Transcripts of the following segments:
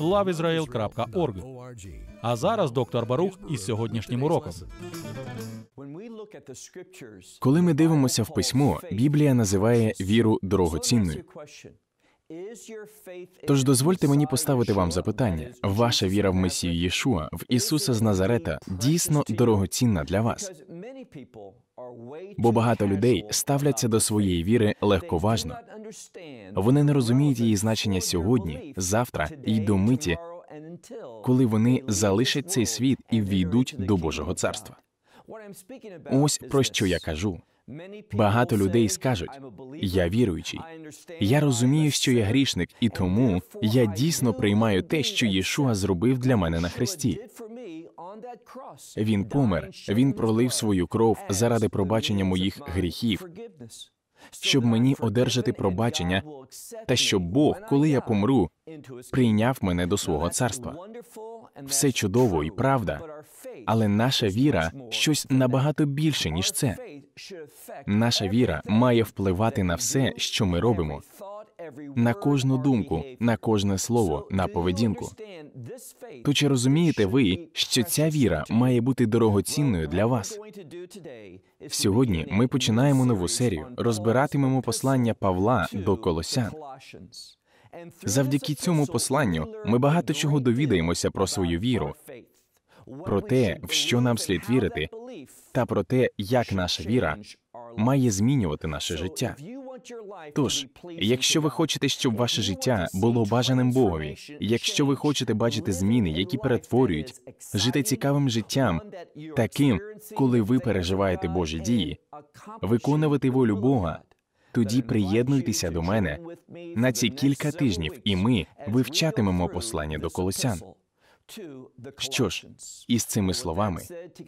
loveisrael.org. А зараз доктор Барух із сьогоднішнім уроком. Коли ми дивимося в письмо, Біблія називає віру дорогоцінною. Тож дозвольте мені поставити вам запитання: ваша віра в Месію Єшуа, в Ісуса з Назарета, дійсно дорогоцінна для вас? Бо багато людей ставляться до своєї віри легковажно. Вони не розуміють її значення сьогодні, завтра і до миті, коли вони залишать цей світ і війдуть до Божого царства. Ось про що я кажу. Багато людей скажуть я віруючий, я розумію, що я грішник, і тому я дійсно приймаю те, що Єшуа зробив для мене на хресті. Він помер, він пролив свою кров заради пробачення моїх гріхів щоб мені одержати пробачення, та щоб Бог, коли я помру, прийняв мене до свого царства. Все чудово і правда, але наша віра щось набагато більше ніж це. Наша віра має впливати на все, що ми робимо на кожну думку, на кожне слово, на поведінку. То чи розумієте ви, що ця віра має бути дорогоцінною для вас? Сьогодні ми починаємо нову серію, розбиратимемо послання Павла до Колосян. Завдяки цьому посланню ми багато чого довідаємося про свою віру, про те, в що нам слід вірити, та про те, як наша віра має змінювати наше життя. Тож, якщо ви хочете, щоб ваше життя було бажаним Богові, якщо ви хочете бачити зміни, які перетворюють, жити цікавим життям, таким, коли ви переживаєте Божі дії, виконувати волю Бога, тоді приєднуйтеся до мене на ці кілька тижнів, і ми вивчатимемо послання до колосян. Що ж, із цими словами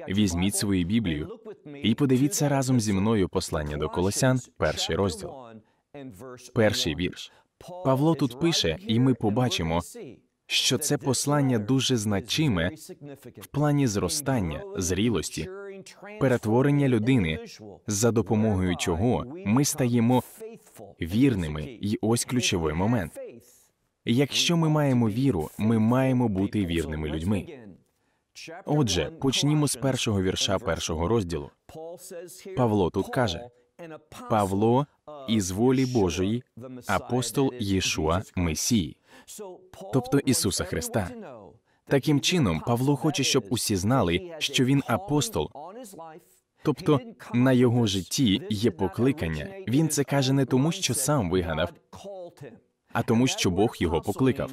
візьміть свою Біблію і подивіться разом зі мною послання до Колосян, перший розділ, перший вірш. Павло тут пише, і ми побачимо, що це послання дуже значиме в плані зростання, зрілості, перетворення людини, за допомогою чого ми стаємо вірними, і ось ключовий момент. Якщо ми маємо віру, ми маємо бути вірними людьми. Отже, почнімо з першого вірша першого розділу. Павло тут каже Павло із волі Божої, апостол Єшуа Месії, тобто Ісуса Христа. Таким чином, Павло хоче, щоб усі знали, що він апостол. Тобто на його житті є покликання. Він це каже не тому, що сам вигадав, а тому, що Бог його покликав.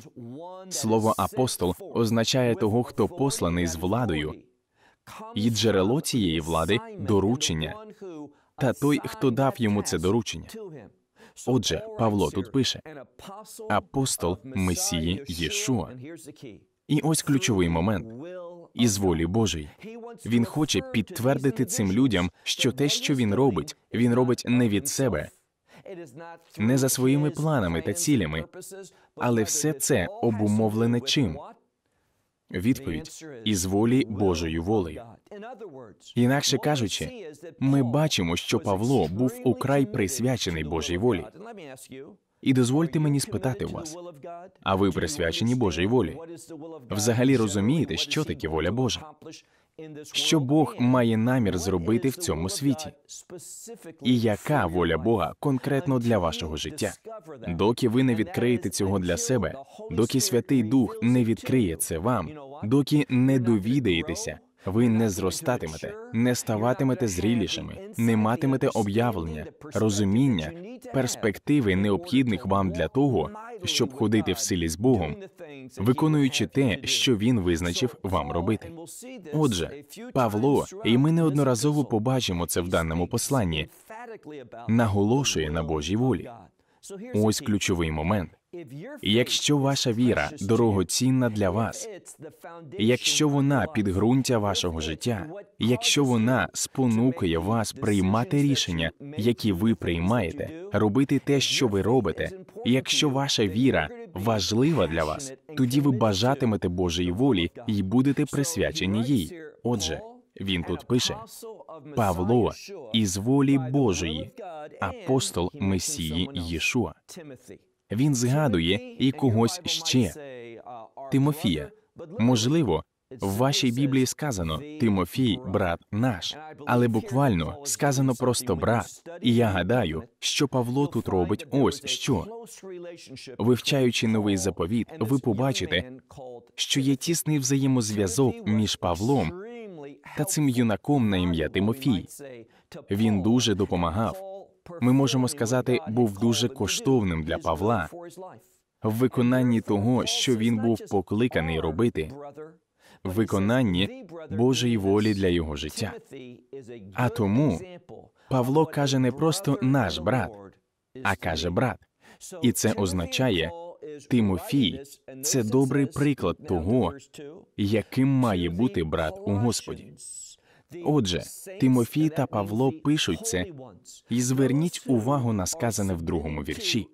Слово апостол означає того, хто посланий з владою, і джерело цієї влади доручення та той, хто дав йому це доручення. Отже, Павло тут пише апостол Месії Єшуа. І ось ключовий момент із волі Божої. Він хоче підтвердити цим людям, що те, що він робить, він робить не від себе, не за своїми планами та цілями, але все це обумовлене чим? Відповідь із волі Божої волі. Інакше кажучи, ми бачимо, що Павло був украй присвячений Божій волі. І дозвольте мені спитати у вас, а ви присвячені Божій волі? Взагалі розумієте, що таке воля Божа? що Бог має намір зробити в цьому світі, і яка воля Бога конкретно для вашого життя. Доки ви не відкриєте цього для себе, доки Святий Дух не відкриє це вам, доки не довідаєтеся, ви не зростатимете, не ставатимете зрілішими, не матимете об'явлення, розуміння, перспективи необхідних вам для того, щоб ходити в силі з Богом виконуючи те, що він визначив вам робити. Отже, Павло, і ми неодноразово побачимо це в даному посланні, наголошує на Божій волі. Ось ключовий момент. Якщо ваша віра дорогоцінна для вас, якщо вона підґрунтя вашого життя, якщо вона спонукує вас приймати рішення, які ви приймаєте, робити те, що ви робите, якщо ваша віра важлива для вас, тоді ви бажатимете Божої волі і будете присвячені їй. Отже, він тут пише Павло із волі Божої, апостол Месії Єшуа. Він згадує і когось ще Тимофія. Можливо, в вашій Біблії сказано Тимофій, брат наш, але буквально сказано просто брат. І я гадаю, що Павло тут робить ось що. Вивчаючи новий заповіт, ви побачите, що є тісний взаємозв'язок між Павлом та цим юнаком на ім'я Тимофій. Він дуже допомагав. Ми можемо сказати, був дуже коштовним для Павла в виконанні того, що він був покликаний робити виконанні Божої волі для його життя. А тому Павло каже не просто наш брат, а каже брат, і це означає. Тимофій це добрий приклад того, яким має бути брат у Господі. Отже, Тимофій та Павло пишуть це і зверніть увагу на сказане в другому вірші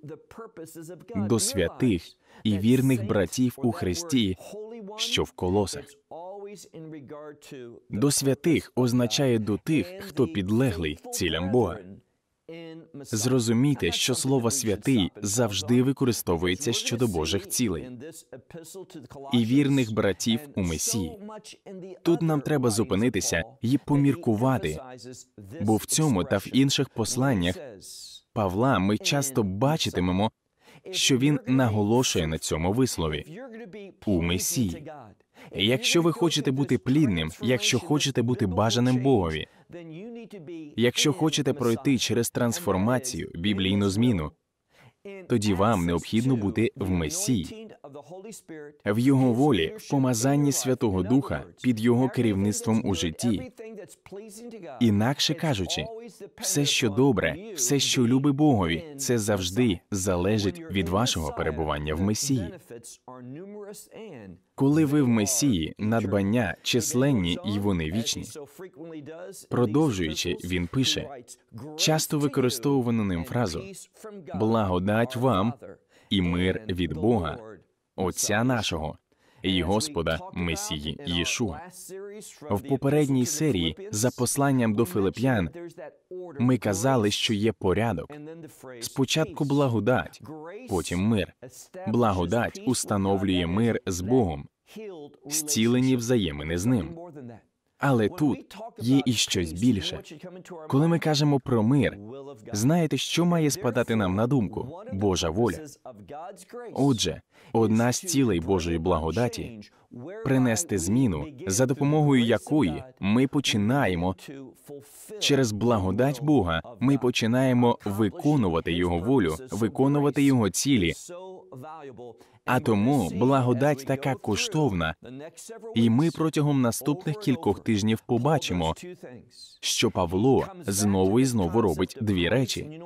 до святих і вірних братів у Христі що в колосах. До святих означає до uh, тих, хто підлеглий цілям Бога. Зрозумійте, що слово святий завжди використовується щодо Божих цілей і вірних братів у Месії. Тут нам треба зупинитися і поміркувати, бо в цьому та в інших посланнях Павла ми часто бачитимемо що він наголошує на цьому вислові у Месії. Якщо ви хочете бути плідним, якщо хочете бути бажаним Богові, якщо хочете пройти через трансформацію, біблійну зміну, тоді вам необхідно бути в Месії в його волі, в помазанні Святого Духа під його керівництвом у житті. Інакше кажучи, все, що добре, все, що люби Богові, це завжди залежить від вашого перебування в Месії. Коли ви в Месії, надбання численні і вони вічні. Продовжуючи, він пише часто використовувану ним фразу «благодать вам і мир від Бога, Отця нашого і Господа Месії Єшу. В попередній серії за посланням до Филип'ян ми казали, що є порядок. Спочатку благодать, потім мир. Благодать установлює мир з Богом, зцілені взаємини з ним. Але тут є і щось більше. Коли ми кажемо про мир, знаєте, що має спадати нам на думку? Божа воля. Отже, одна з цілей Божої благодаті принести зміну, за допомогою якої ми починаємо через благодать Бога. Ми починаємо виконувати його волю, виконувати його цілі. А тому благодать така коштовна, і ми протягом наступних кількох тижнів побачимо, що Павло знову і знову робить дві речі.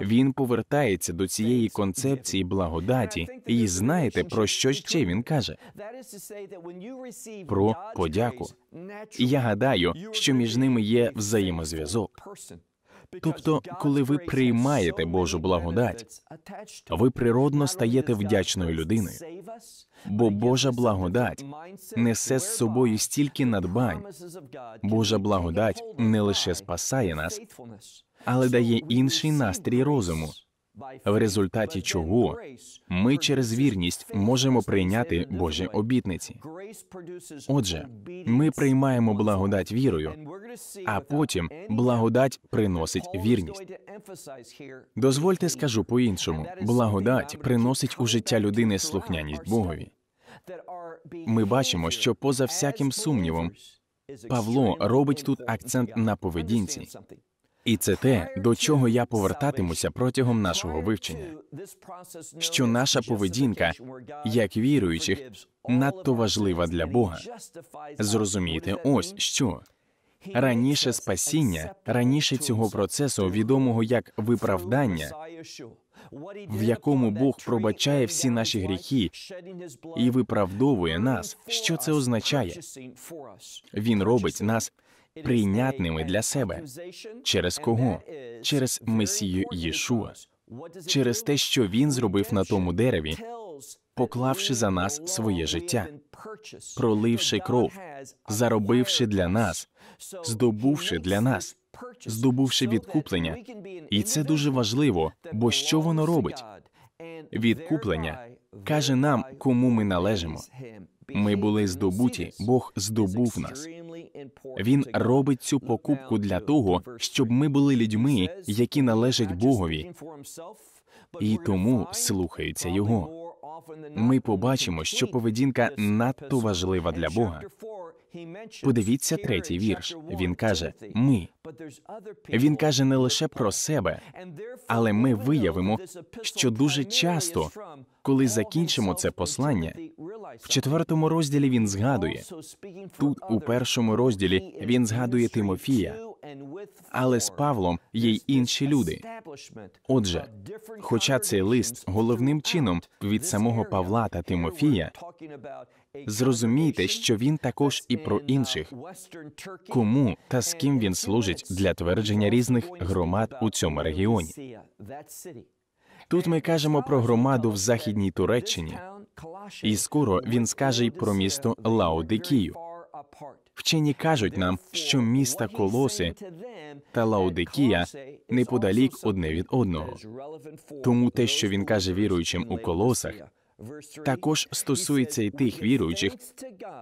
Він повертається до цієї концепції благодаті, і знаєте про що ще він каже? Про подяку. І я гадаю, що між ними є взаємозв'язок. Тобто, коли ви приймаєте Божу благодать, ви природно стаєте вдячною людиною, бо Божа благодать несе з собою стільки надбань. Божа благодать не лише спасає нас, але дає інший настрій розуму в результаті чого ми через вірність можемо прийняти Божі обітниці. Отже, ми приймаємо благодать вірою, а потім благодать приносить вірність. Дозвольте, скажу по іншому: благодать приносить у життя людини слухняність Богові. Ми бачимо, що поза всяким сумнівом Павло робить тут акцент на поведінці. І це те, до чого я повертатимуся протягом нашого вивчення. що наша поведінка, як віруючих, надто важлива для Бога. Зрозумійте, ось що раніше спасіння, раніше цього процесу, відомого як виправдання, в якому Бог пробачає всі наші гріхи і виправдовує нас. Що це означає? Він робить нас прийнятними для себе. Через кого? Через Месію Єшуа, через те, що він зробив на тому дереві, поклавши за нас своє життя, проливши кров, заробивши для нас, здобувши для нас, здобувши відкуплення. І це дуже важливо, бо що воно робить? Відкуплення каже нам, кому ми належимо. Ми були здобуті, Бог здобув нас. Він робить цю покупку для того, щоб ми були людьми, які належать Богові, і тому слухаються його ми побачимо, що поведінка надто важлива для Бога. Подивіться третій вірш. Він каже: Ми він каже не лише про себе, але ми виявимо, що дуже часто, коли закінчимо це послання, в четвертому розділі він згадує тут, у першому розділі, він згадує Тимофія але з Павлом є й інші люди. Отже, хоча цей лист головним чином від самого Павла та Тимофія, зрозумійте, що він також і про інших кому та з ким він служить для твердження різних громад у цьому регіоні. Тут ми кажемо про громаду в західній Туреччині. І скоро він скаже й про місто Лаодикію. Вчені кажуть нам, що міста Колоси та Лаодикія неподалік одне від одного. Тому те, що він каже віруючим у колосах, також стосується і тих віруючих,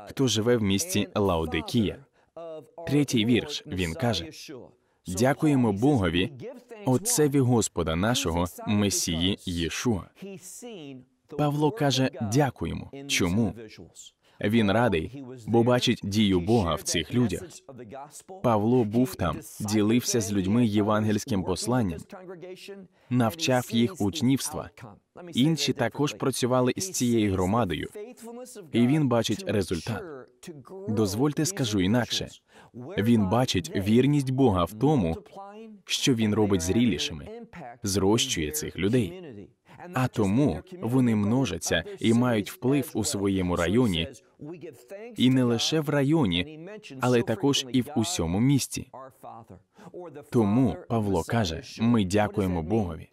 хто живе в місті Лаодикія. Третій вірш він каже: дякуємо Богові, Отцеві Господа нашого, Месії Єшуа. Павло каже: дякуємо. Чому? Він радий, бо бачить дію Бога в цих людях. Павло був там, ділився з людьми євангельським посланням, навчав їх учнівства. Інші також працювали з цією громадою. і він бачить результат. Дозвольте, скажу інакше. Він бачить вірність Бога в тому, що він робить зрілішими, зрощує цих людей а тому вони множаться і мають вплив у своєму районі, і не лише в районі, але також і в усьому місті. Тому Павло каже: ми дякуємо Богові.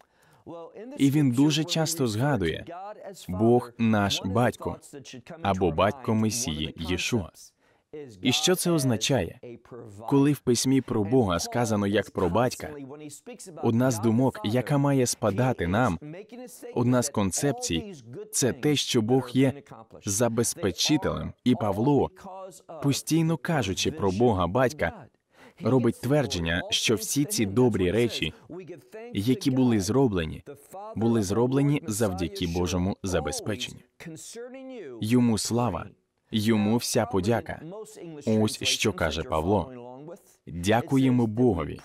І він дуже часто згадує Бог наш батько або батько Месії Єшуа. І що це означає? Коли в письмі про Бога сказано як про батька, одна з думок, яка має спадати нам, одна з концепцій, це те, що Бог є забезпечителем, і Павло, постійно кажучи про Бога батька, робить твердження, що всі ці добрі речі, які були зроблені, були зроблені завдяки Божому забезпеченню. Йому слава йому вся подяка. Ось що каже Павло. Дякуємо Богові,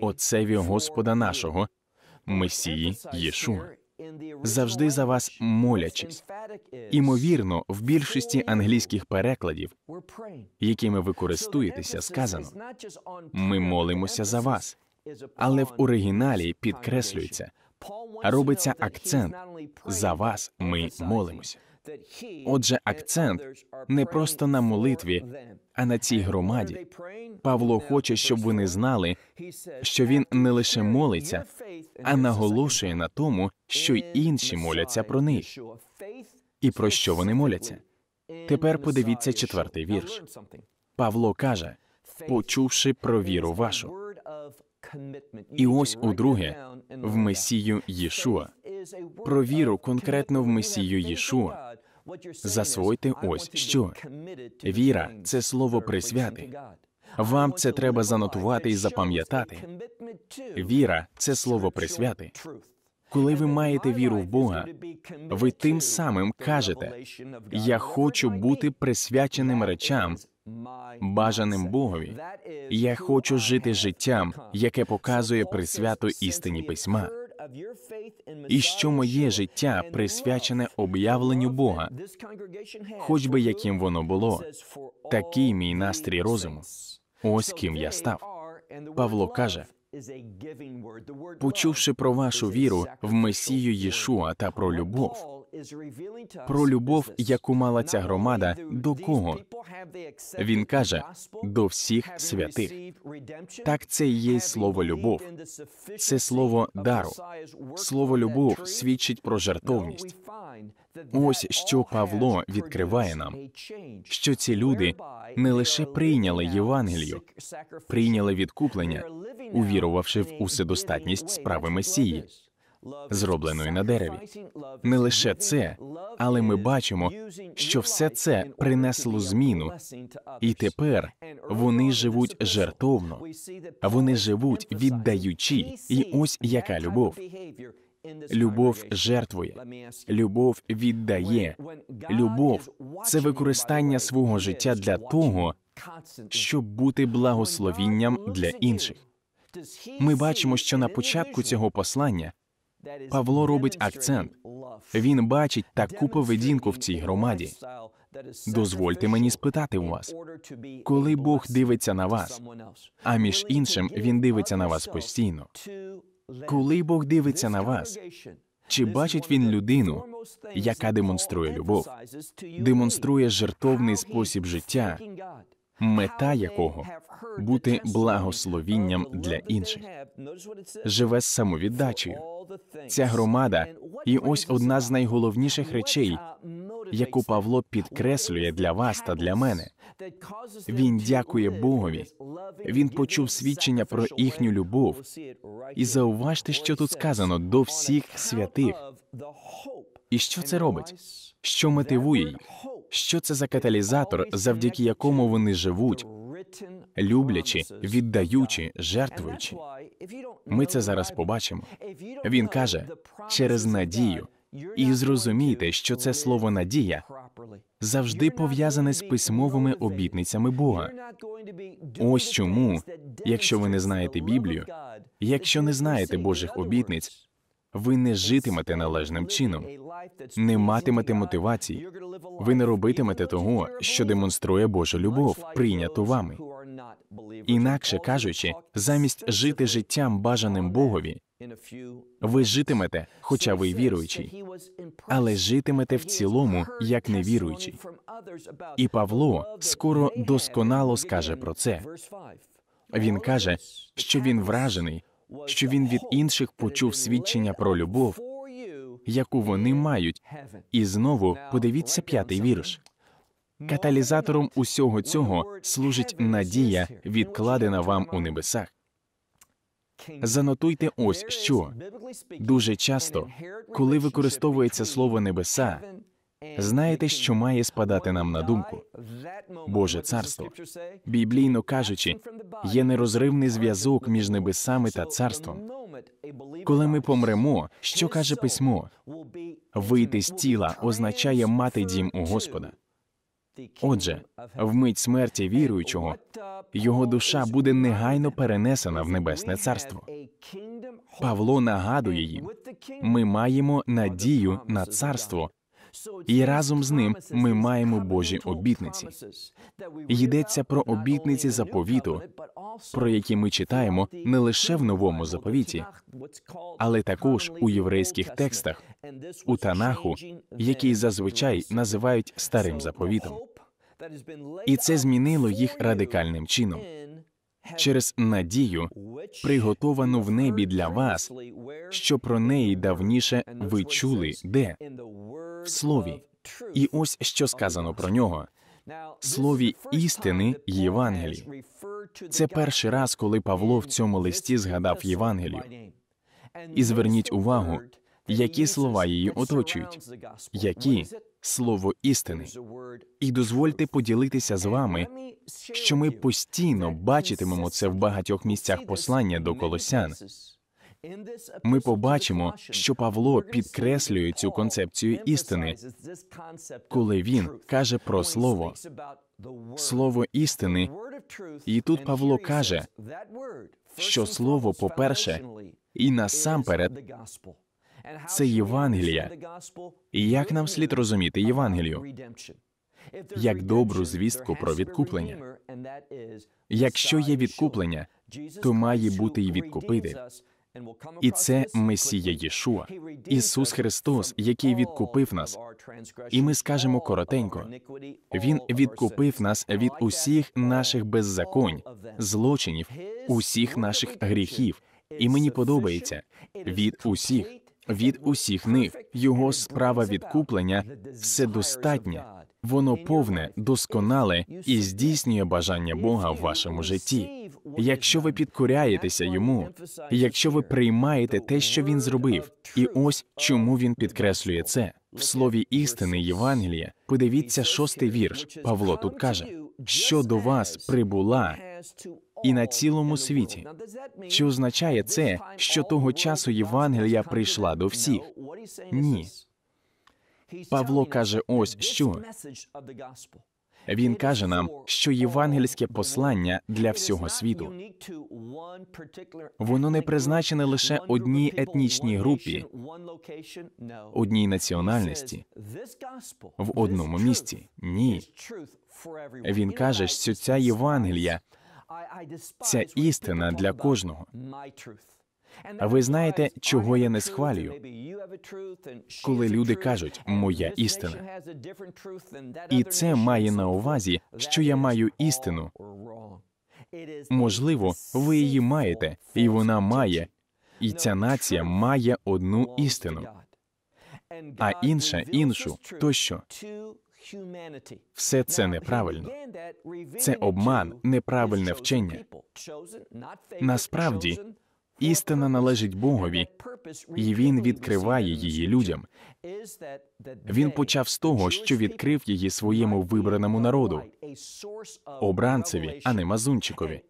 Отцеві Господа нашого, Месії Єшу. Завжди за вас молячись. Імовірно, в більшості англійських перекладів, якими ви користуєтеся, сказано ми молимося за вас, але в оригіналі підкреслюється, робиться акцент за вас. Ми молимось. Отже, акцент не просто на молитві, а на цій громаді. Павло хоче, щоб вони знали, що він не лише молиться, а наголошує на тому, що й інші моляться про них. І про що вони моляться? Тепер подивіться четвертий вірш. Павло каже, почувши про віру вашу. І ось у друге в Месію Єшуа. Про віру конкретно в Месію Єшуа. Засвойте ось що віра це слово присвяти. Вам це треба занотувати і запам'ятати. Віра це слово присвяти. Коли ви маєте віру в Бога, ви тим самим кажете: я хочу бути присвяченим речам, бажаним Богові. Я хочу жити життям, яке показує присвято істині письма і що моє життя присвячене об'явленню Бога, хоч би яким воно було, такий мій настрій розуму. Ось ким я став. Павло каже. почувши про вашу віру в Месію Єшуа та про любов, про любов, яку мала ця громада, до кого він каже до всіх святих. Так, це і є слово любов, це слово дару. Слово любов свідчить про жертовність. Ось що Павло відкриває нам, що ці люди не лише прийняли Євангелію, прийняли відкуплення, увірувавши в уседостатність справи Месії зробленої на дереві. Не лише це, але ми бачимо, що все це принесло зміну, і тепер вони живуть жертовно, вони живуть віддаючи, і ось яка любов. Любов жертвує, любов віддає, любов це використання свого життя для того, щоб бути благословінням для інших. Ми бачимо, що на початку цього послання Павло робить акцент. Він бачить таку поведінку в цій громаді. Дозвольте мені спитати у вас, коли Бог дивиться на вас, а між іншим він дивиться на вас постійно. Коли Бог дивиться на вас, чи бачить він людину, яка демонструє любов, демонструє жертовний спосіб життя, мета якого бути благословінням для інших. Живе з самовіддачею. Ця громада і ось одна з найголовніших речей, яку Павло підкреслює для вас та для мене. Він дякує Богові. Він почув свідчення про їхню любов. І зауважте, що тут сказано до всіх святих. І що це робить? Що мотивує їх? Що це за каталізатор, завдяки якому вони живуть, люблячи, віддаючи, жертвуючи? Ми це зараз побачимо. Він каже через надію. І зрозумійте, що це слово надія завжди пов'язане з письмовими обітницями Бога. Ось чому, якщо ви не знаєте Біблію, якщо не знаєте Божих обітниць, ви не житимете належним чином, не матимете мотивації. Ви не робитимете того, що демонструє Божу любов, прийняту вами. Інакше кажучи, замість жити життям бажаним Богові, ви житимете, хоча ви віруючий, але житимете в цілому як невіруючий. І Павло скоро досконало скаже про це. Він каже, що він вражений, що він від інших почув свідчення про любов, яку вони мають. І знову подивіться п'ятий вірш. Каталізатором усього цього служить надія, відкладена вам у небесах. Занотуйте ось що дуже часто, коли використовується слово небеса, Знаєте, що має спадати нам на думку? Боже царство, біблійно кажучи, є нерозривний зв'язок між небесами та царством. Коли ми помремо, що каже письмо? Вийти з тіла означає мати дім у Господа. Отже, вмить смерті віруючого його душа буде негайно перенесена в небесне царство. Павло нагадує їм: ми маємо надію на царство і разом з ним ми маємо Божі обітниці. Йдеться про обітниці заповіту, про які ми читаємо не лише в новому заповіті, але також у єврейських текстах, у танаху, який зазвичай називають старим заповітом. І це змінило їх радикальним чином через надію, приготовану в небі для вас, що про неї давніше ви чули де в слові. І ось що сказано про нього. Слові істини Євангелії. Це перший раз, коли Павло в цьому листі згадав Євангелію. І зверніть увагу, які слова її оточують, які слово істини. І дозвольте поділитися з вами, що ми постійно бачитимемо це в багатьох місцях послання до колосян. Ми побачимо, що Павло підкреслює цю концепцію істини, коли він каже про слово, слово істини, і тут Павло каже, що слово, по перше, і насамперед це Євангелія. І як нам слід розуміти Євангелію? Як добру звістку про відкуплення. Якщо є відкуплення, то має бути і відкупити. І це Месія Єшуа, Ісус Христос, який відкупив нас. І ми скажемо коротенько: Він відкупив нас від усіх наших беззаконь, злочинів, усіх наших гріхів. І мені подобається від усіх від усіх них. Його справа відкуплення вседостатня, воно повне, досконале і здійснює бажання Бога в вашому житті. Якщо ви підкоряєтеся йому, якщо ви приймаєте те, що він зробив, і ось чому він підкреслює це в слові істини Євангелія. Подивіться шостий вірш. Павло тут каже: що до вас прибула і на цілому світі. Чи означає це, що того часу Євангелія прийшла до всіх? Ні. Павло каже: ось що він каже нам, що євангельське послання для всього світу. Воно не призначене лише одній етнічній групі, одній національності. в одному місці. Ні, він каже, що ця Євангелія Ця істина для кожного. А ви знаєте, чого я не схвалюю? коли люди кажуть, моя істина і це має на увазі, що я маю істину. Можливо, ви її маєте, і вона має, і ця нація має одну істину, а інша іншу тощо. Все це неправильно. Це обман, неправильне вчення. Насправді істина належить Богові, і він відкриває її людям. Він почав з того, що відкрив її своєму вибраному народу, обранцеві, а не мазунчикові.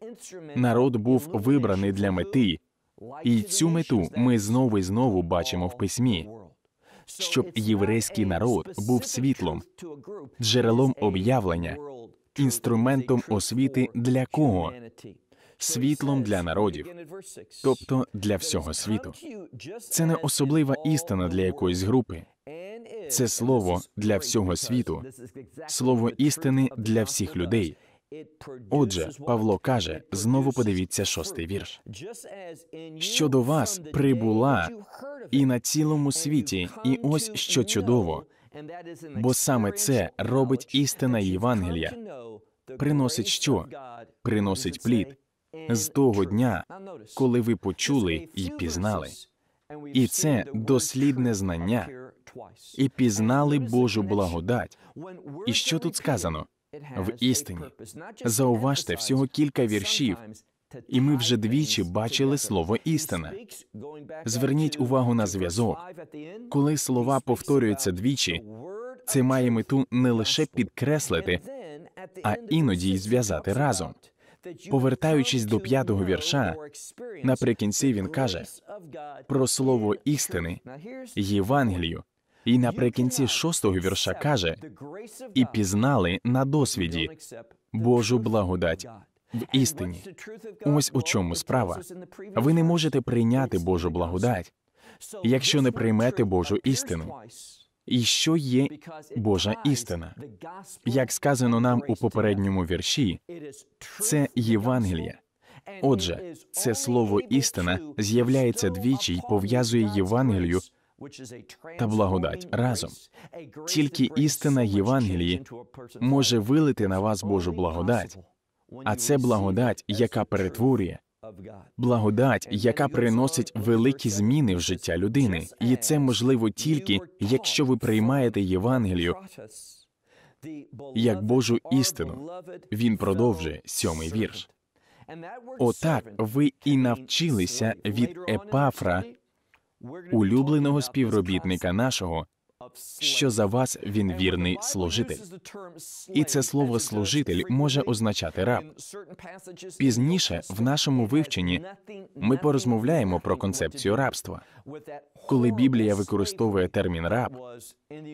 Народ був вибраний для мети, і цю мету ми знову і знову бачимо в письмі щоб єврейський народ був світлом, джерелом об'явлення, інструментом освіти для кого? Світлом для народів, тобто для всього світу. Це не особлива істина для якоїсь групи. Це слово для всього світу, слово істини для всіх людей. Отже, Павло каже: знову подивіться шостий вірш. що до вас прибула і на цілому світі, і ось що чудово, бо саме це робить істина Євангелія. Приносить що? Приносить плід з того дня, коли ви почули і пізнали. І це дослідне знання і пізнали Божу благодать. І що тут сказано? в істині. Зауважте всього кілька віршів, і ми вже двічі бачили слово істина. Зверніть увагу на зв'язок. Коли слова повторюються двічі, це має мету не лише підкреслити, а іноді й зв'язати разом. Повертаючись до п'ятого вірша, наприкінці він каже про слово істини, Євангелію, і наприкінці шостого вірша каже: і пізнали на досвіді Божу благодать в істині. Ось у чому справа. Ви не можете прийняти Божу благодать, якщо не приймете Божу істину. І що є Божа істина? Як сказано нам у попередньому вірші, це Євангелія. Отже, це слово істина з'являється двічі й пов'язує Євангелію та благодать разом. Тільки істина Євангелії може вилити на вас Божу благодать, а це благодать, яка перетворює. Благодать, яка приносить великі зміни в життя людини, і це можливо тільки якщо ви приймаєте Євангелію як Божу істину. Він продовжує сьомий вірш. Отак ви і навчилися від епафра улюбленого співробітника нашого, що за вас він вірний служитель. І це слово служитель може означати раб. Пізніше в нашому вивченні ми порозмовляємо про концепцію рабства. Коли Біблія використовує термін раб,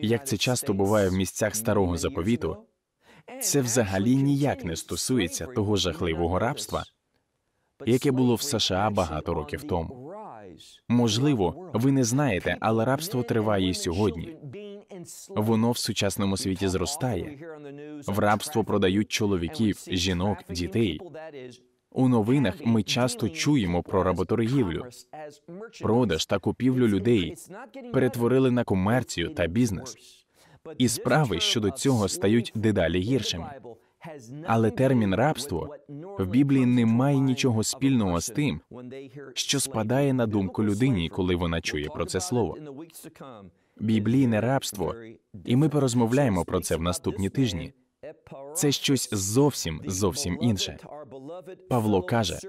як це часто буває в місцях старого заповіту. Це взагалі ніяк не стосується того жахливого рабства, яке було в США багато років тому. Можливо, ви не знаєте, але рабство триває і сьогодні. Воно в сучасному світі зростає. В рабство продають чоловіків, жінок, дітей. У новинах ми часто чуємо про работоргівлю. Продаж та купівлю людей перетворили на комерцію та бізнес. І справи щодо цього стають дедалі гіршими. Але термін рабство в Біблії не має нічого спільного з тим, що спадає на думку людині, коли вона чує про це слово. Біблійне рабство, і ми порозмовляємо про це в наступні тижні. Це щось зовсім зовсім інше. Павло каже: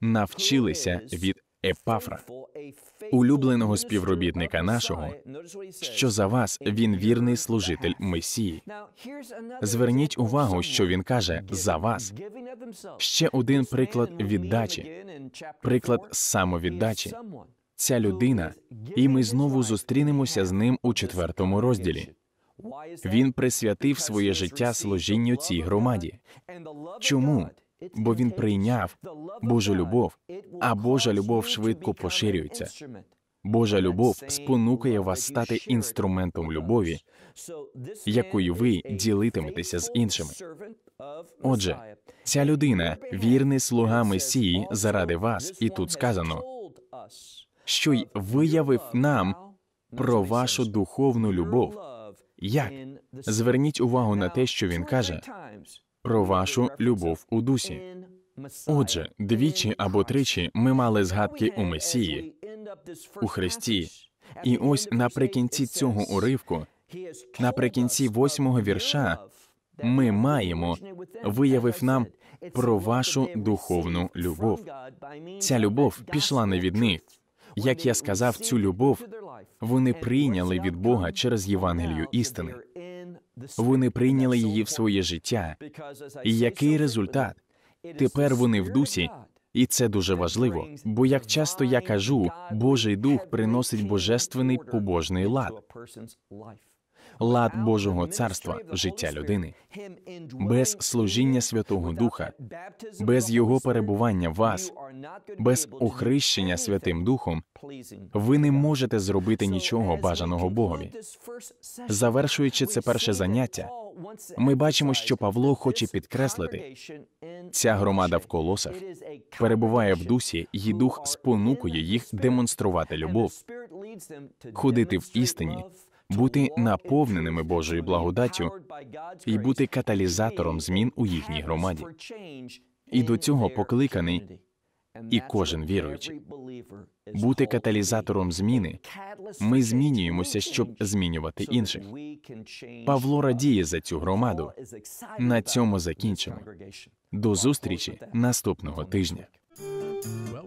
навчилися від Епафра, улюбленого співробітника нашого, що за вас він вірний служитель Месії. Зверніть увагу, що він каже за вас. Ще один приклад віддачі, приклад самовіддачі. Ця людина, і ми знову зустрінемося з ним у четвертому розділі. Він присвятив своє життя служінню цій громаді. Чому? бо він прийняв Божу любов, а Божа любов швидко поширюється. Божа любов спонукає вас стати інструментом любові, якою ви ділитиметеся з іншими. Отже, ця людина вірний слуга Месії заради вас, і тут сказано, що й виявив нам про вашу духовну любов. Як зверніть увагу на те, що він каже про вашу любов у дусі. Отже, двічі або тричі ми мали згадки у Месії, у Христі, і ось наприкінці цього уривку, наприкінці восьмого вірша, ми маємо виявив нам про вашу духовну любов. Ця любов пішла не від них. Як я сказав, цю любов вони прийняли від Бога через Євангелію істини. Вони прийняли її в своє життя. І який результат? Тепер вони в дусі, і це дуже важливо. Бо як часто я кажу, Божий дух приносить божественний побожний лад лад Божого царства, життя людини, без служіння Святого Духа, без Його перебування в вас, без охрещення Святим Духом, ви не можете зробити нічого бажаного Богові. Завершуючи це перше заняття, ми бачимо, що Павло хоче підкреслити, ця громада в колосах перебуває в дусі, і дух спонукує їх демонструвати любов, ходити в істині, бути наповненими Божою благодаттю і бути каталізатором змін у їхній громаді. І до цього покликаний і кожен віруючий. Бути каталізатором зміни. Ми змінюємося, щоб змінювати інших. Павло радіє за цю громаду. На цьому закінчимо. До зустрічі наступного тижня.